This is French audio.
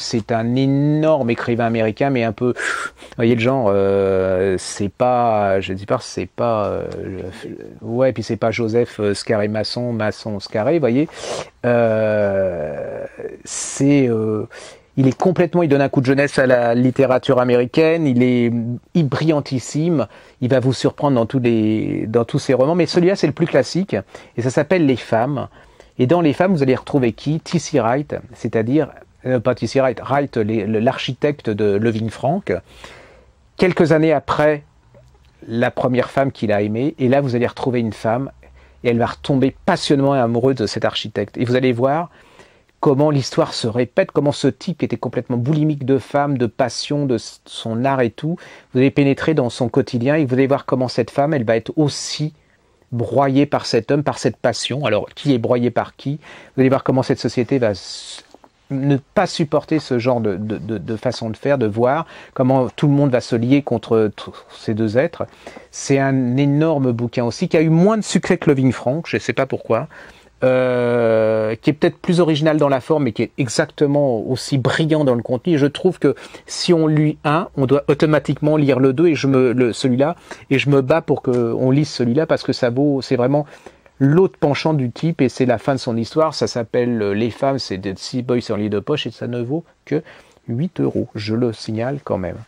c'est un énorme écrivain américain, mais un peu, vous voyez le genre, euh, c'est pas, je dis pas, c'est pas, euh, ouais, puis c'est pas Joseph euh, Scarré Masson, Masson Scarré, vous voyez, c'est, il est complètement, il donne un coup de jeunesse à la littérature américaine. Il est brillantissime. Il va vous surprendre dans tous les, dans tous ses romans. Mais celui-là, c'est le plus classique et ça s'appelle Les Femmes. Et dans Les Femmes, vous allez retrouver qui T.C. Wright, c'est-à-dire euh, Wright, l'architecte de Levin Frank. Quelques années après, la première femme qu'il a aimée, et là vous allez retrouver une femme, et elle va retomber passionnément amoureuse de cet architecte. Et vous allez voir comment l'histoire se répète, comment ce type qui était complètement boulimique de femme, de passion, de son art et tout, vous allez pénétrer dans son quotidien et vous allez voir comment cette femme, elle va être aussi broyée par cet homme, par cette passion. Alors, qui est broyé par qui Vous allez voir comment cette société va ne pas supporter ce genre de, façon de faire, de voir comment tout le monde va se lier contre ces deux êtres. C'est un énorme bouquin aussi qui a eu moins de succès que Loving Frank, je ne sais pas pourquoi, euh, qui est peut-être plus original dans la forme, et qui est exactement aussi brillant dans le contenu. je trouve que si on lit un, on doit automatiquement lire le deux et je me celui-là et je me bats pour qu'on lise celui-là parce que ça vaut. C'est vraiment l'autre penchant du type, et c'est la fin de son histoire, ça s'appelle euh, Les femmes, c'est des six boys sur lit de poche, et ça ne vaut que 8 euros, je le signale quand même.